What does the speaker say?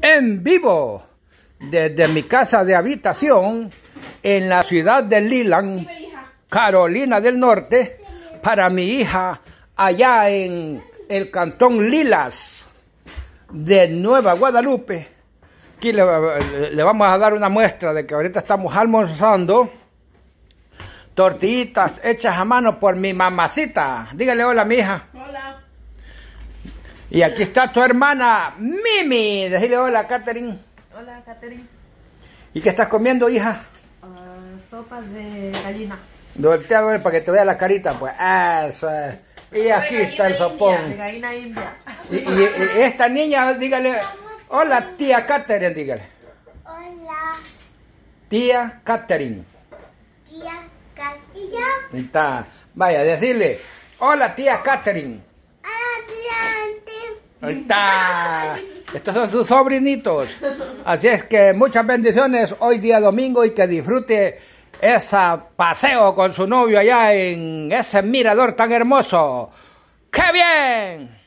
en vivo desde mi casa de habitación en la ciudad de Lilan, Carolina del Norte, para mi hija allá en el cantón Lilas de Nueva Guadalupe. Aquí le, le vamos a dar una muestra de que ahorita estamos almorzando tortillitas hechas a mano por mi mamacita. Dígale hola, mi hija. Y aquí está tu hermana Mimi. Decirle hola, Katherine. Hola, Katherine. ¿Y qué estás comiendo, hija? Ah, sopas de gallina. Voltea a ver para que te vea la carita, pues. Eso es. Y aquí está el sopón. gallina india. Y, esta niña, dígale, hola, tía Katherine, dígale. Hola. Tía Katherine. Tía Katherine. Está. Vaya, decirle, hola, tía Katherine. Ahí está. Estos son sus sobrinitos. Así es que muchas bendiciones hoy día domingo y que disfrute ese paseo con su novio allá en ese mirador tan hermoso. ¡Qué bien!